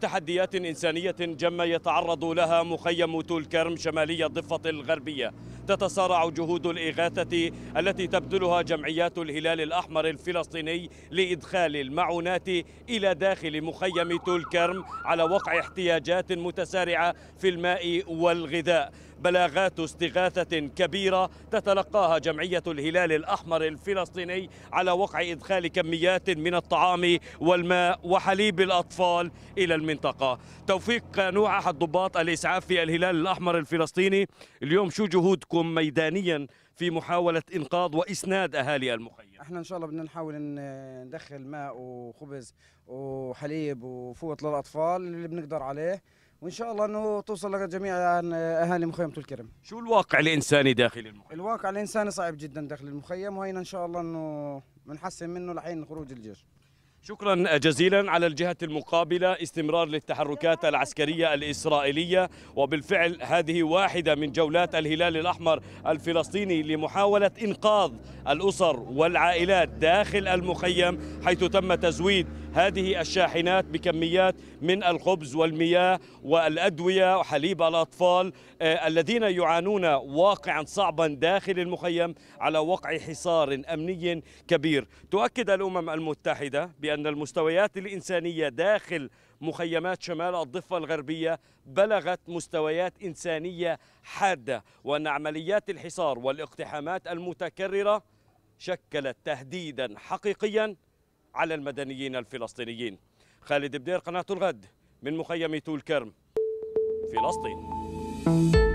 تحديات إنسانية جمة يتعرض لها مخيم تول كرم شمالي الضفة الغربية تتصارع جهود الإغاثة التي تبذلها جمعيات الهلال الأحمر الفلسطيني لإدخال المعونات إلى داخل مخيم تول كرم على وقع احتياجات متسارعة في الماء والغذاء بلاغات استغاثة كبيرة تتلقاها جمعية الهلال الأحمر الفلسطيني على وقع إدخال كميات من الطعام والماء وحليب الأطفال إلى المنطقة توفيق نوع أحد ضباط الإسعاف في الهلال الأحمر الفلسطيني اليوم شو جهودكم ميدانيا في محاولة إنقاذ وإسناد أهالي المخيم احنا إن شاء الله بدنا نحاول ندخل ماء وخبز وحليب وفوط للأطفال اللي بنقدر عليه وان شاء الله انه توصل لجميع اهالي مخيم طول الكرم شو الواقع الانساني داخل المخيم الواقع الانساني صعب جدا داخل المخيم وهينا ان شاء الله انه بنحسن منه لحين خروج الجيش شكرا جزيلا على الجهة المقابلة استمرار للتحركات العسكرية الإسرائيلية وبالفعل هذه واحدة من جولات الهلال الأحمر الفلسطيني لمحاولة إنقاذ الأسر والعائلات داخل المخيم حيث تم تزويد هذه الشاحنات بكميات من الخبز والمياه والأدوية وحليب الأطفال آه، الذين يعانون واقعا صعبا داخل المخيم على وقع حصار أمني كبير تؤكد الأمم المتحدة بأن المستويات الإنسانية داخل مخيمات شمال الضفة الغربية بلغت مستويات إنسانية حادة وأن عمليات الحصار والاقتحامات المتكررة شكلت تهديدا حقيقيا على المدنيين الفلسطينيين خالد بدير قناة الغد من مخيم طول كرم فلسطين